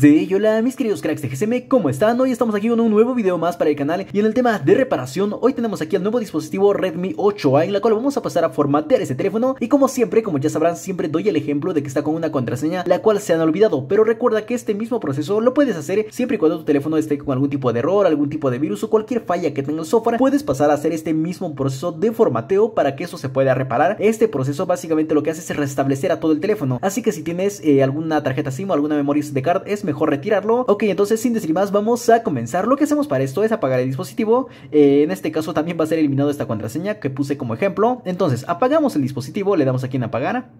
De ello, hola mis queridos cracks de GSM, ¿cómo están? Hoy estamos aquí con un nuevo video más para el canal y en el tema de reparación, hoy tenemos aquí el nuevo dispositivo Redmi 8A en la cual vamos a pasar a formatear ese teléfono y como siempre, como ya sabrán, siempre doy el ejemplo de que está con una contraseña la cual se han olvidado, pero recuerda que este mismo proceso lo puedes hacer siempre y cuando tu teléfono esté con algún tipo de error, algún tipo de virus o cualquier falla que tenga el software, puedes pasar a hacer este mismo proceso de formateo para que eso se pueda reparar. Este proceso básicamente lo que hace es restablecer a todo el teléfono, así que si tienes eh, alguna tarjeta SIM o alguna memoria de card es mejor mejor retirarlo. Ok, entonces sin decir más, vamos a comenzar. Lo que hacemos para esto es apagar el dispositivo. Eh, en este caso también va a ser eliminado esta contraseña que puse como ejemplo. Entonces, apagamos el dispositivo, le damos aquí en apagar.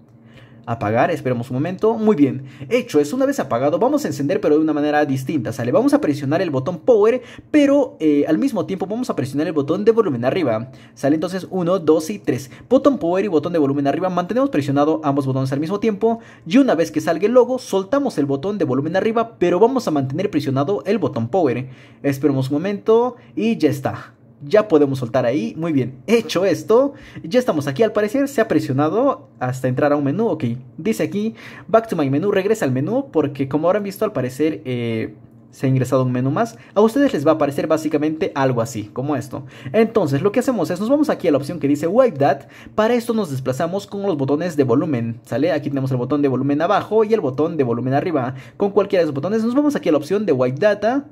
Apagar, esperemos un momento. Muy bien, hecho es, una vez apagado vamos a encender pero de una manera distinta, ¿sale? Vamos a presionar el botón Power, pero eh, al mismo tiempo vamos a presionar el botón de volumen arriba, ¿sale? Entonces 1, 2 y 3. Botón Power y botón de volumen arriba, mantenemos presionado ambos botones al mismo tiempo y una vez que salga el logo soltamos el botón de volumen arriba, pero vamos a mantener presionado el botón Power. Esperemos un momento y ya está ya podemos soltar ahí. Muy bien, hecho esto, ya estamos aquí. Al parecer se ha presionado hasta entrar a un menú. Ok, dice aquí, back to my menú, regresa al menú porque como habrán visto al parecer... Eh, se ha ingresado un menú más, a ustedes les va a aparecer básicamente algo así, como esto. Entonces, lo que hacemos es, nos vamos aquí a la opción que dice Wipe That, para esto nos desplazamos con los botones de volumen, ¿sale? Aquí tenemos el botón de volumen abajo y el botón de volumen arriba. Con cualquiera de esos botones nos vamos aquí a la opción de Wipe Data,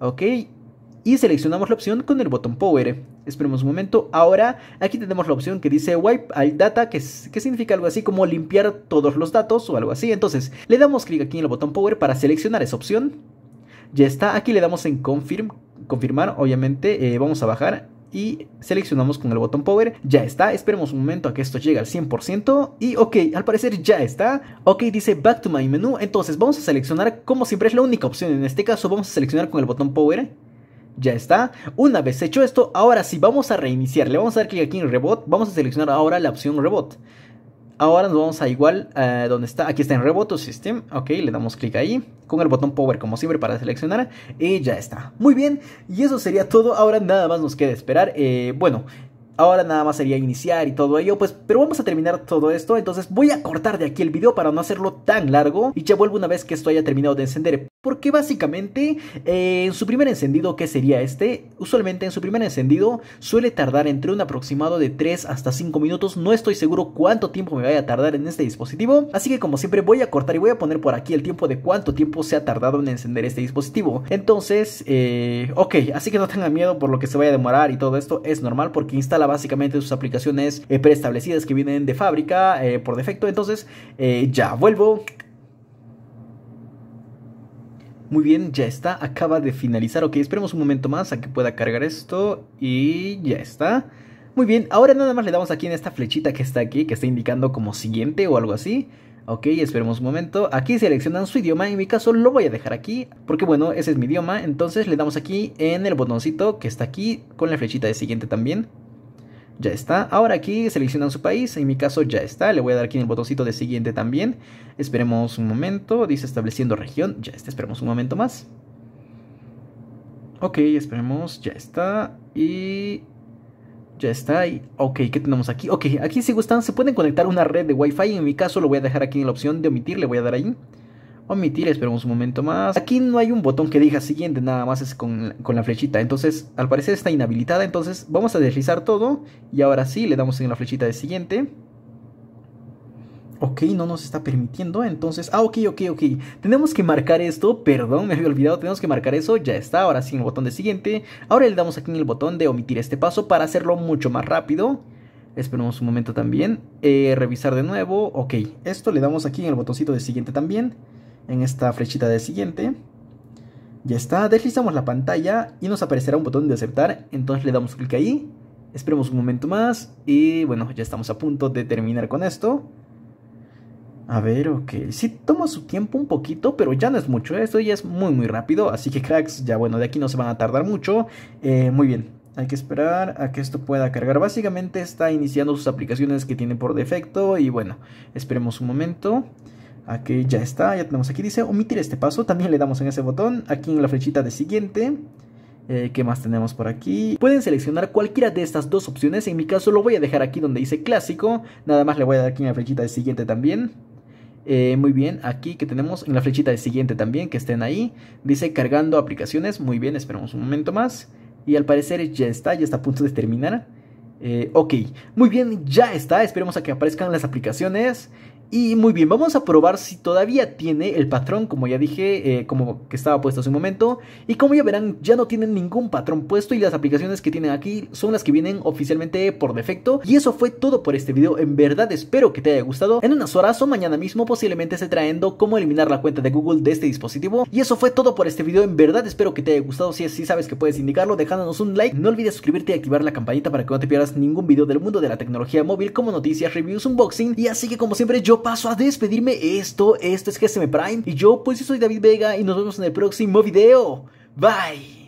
¿ok? y seleccionamos la opción con el botón Power. Esperemos un momento. Ahora aquí tenemos la opción que dice Wipe All Data, que, significa algo así como limpiar todos los datos o algo así. Entonces le damos clic aquí en el botón Power para seleccionar esa opción. Ya está, aquí le damos en confirm, confirmar, obviamente eh, vamos a bajar y seleccionamos con el botón power, ya está, esperemos un momento a que esto llegue al 100% y ok, al parecer ya está, ok dice back to my menu, entonces vamos a seleccionar como siempre es la única opción en este caso, vamos a seleccionar con el botón power ya está. Una vez hecho esto, ahora sí vamos a reiniciar. Le vamos a dar clic aquí en Rebot. Vamos a seleccionar ahora la opción Rebot. Ahora nos vamos a igual a eh, donde está. Aquí está en o System. Ok, le damos clic ahí. Con el botón Power como siempre para seleccionar. Y ya está. Muy bien. Y eso sería todo. Ahora nada más nos queda esperar. Eh, bueno, Ahora nada más sería iniciar y todo ello, pues, pero vamos a terminar todo esto, entonces voy a cortar de aquí el video para no hacerlo tan largo y ya vuelvo una vez que esto haya terminado de encender. Porque básicamente eh, en su primer encendido, que sería este? Usualmente en su primer encendido suele tardar entre un aproximado de 3 hasta 5 minutos. No estoy seguro cuánto tiempo me vaya a tardar en este dispositivo. Así que como siempre voy a cortar y voy a poner por aquí el tiempo de cuánto tiempo se ha tardado en encender este dispositivo. Entonces, eh, ok, así que no tengan miedo por lo que se vaya a demorar y todo esto. Es normal porque instala básicamente sus aplicaciones eh, preestablecidas que vienen de fábrica eh, por defecto. Entonces, eh, ya vuelvo. Muy bien, ya está, acaba de finalizar. Ok, esperemos un momento más a que pueda cargar esto y ya está. Muy bien, ahora nada más le damos aquí en esta flechita que está aquí, que está indicando como siguiente o algo así. Ok, esperemos un momento. Aquí seleccionan su idioma, en mi caso lo voy a dejar aquí, porque bueno, ese es mi idioma. Entonces le damos aquí en el botoncito que está aquí, con la flechita de siguiente también ya está. Ahora aquí seleccionan su país, en mi caso ya está, le voy a dar aquí en el botoncito de siguiente también. Esperemos un momento, dice estableciendo región, ya está, esperemos un momento más. Ok, esperemos, ya está. Y ya está. Y, ok, ¿qué tenemos aquí? Ok, aquí si gustan se pueden conectar A una red de Wi-Fi. En mi caso lo voy a dejar aquí en la opción de omitir. Le voy a dar ahí omitir, esperamos un momento más. Aquí no hay un botón que diga siguiente, nada más es con, con, la flechita. Entonces, al parecer está inhabilitada, entonces vamos a deslizar todo. Y ahora sí, le damos en la flechita de siguiente. Ok, no nos está permitiendo, entonces... Ah, ok, ok, ok. Tenemos que marcar esto, perdón, me había olvidado, tenemos que marcar eso, ya está, ahora sí en el botón de siguiente. Ahora le damos aquí en el botón de omitir este paso para hacerlo mucho más rápido. Esperamos un momento también. Eh, revisar de nuevo. Ok, esto le damos aquí en el botoncito de siguiente también en esta flechita de siguiente. Ya está, deslizamos la pantalla y nos aparecerá un botón de aceptar, entonces le damos clic ahí, esperemos un momento más y bueno, ya estamos a punto de terminar con esto. A ver, ok, sí toma su tiempo un poquito, pero ya no es mucho, ¿eh? esto ya es muy muy rápido, así que cracks, ya bueno, de aquí no se van a tardar mucho, eh, muy bien, hay que esperar a que esto pueda cargar. Básicamente está iniciando sus aplicaciones que tiene por defecto. Y bueno, esperemos un momento aquí ya está, ya tenemos aquí, dice omitir este paso, también le damos en ese botón, aquí en la flechita de siguiente, eh, ¿Qué más tenemos por aquí? Pueden seleccionar cualquiera de estas dos opciones. En mi caso lo voy a dejar aquí donde dice clásico. Nada más le voy a dar aquí en la flechita de siguiente también. Eh, muy bien, aquí que tenemos en la flechita de siguiente también, que estén ahí. Dice cargando aplicaciones. Muy bien, esperamos un momento más. Y al parecer ya está, ya está a punto de terminar. Eh, ok, muy bien, ya está. Esperemos a que aparezcan las aplicaciones. Y muy bien, vamos a probar si todavía tiene el patrón, como ya dije, eh, como que estaba puesto hace un momento. Y como ya verán, ya no tienen ningún patrón puesto y las aplicaciones que tienen aquí son las que vienen oficialmente por defecto. Y eso fue todo por este video, en verdad espero que te haya gustado. En unas horas o mañana mismo posiblemente esté traendo cómo eliminar la cuenta de Google de este dispositivo. Y eso fue todo por este video, en verdad espero que te haya gustado. Si así sabes que puedes indicarlo dejándonos un like. No olvides suscribirte y activar la campanita para que no te pierdas ningún video del mundo de la tecnología móvil como noticias, reviews, unboxing. Y así que como siempre yo paso a despedirme. Esto, esto es me Prime. Y yo, pues soy David Vega y nos vemos en el próximo video. Bye.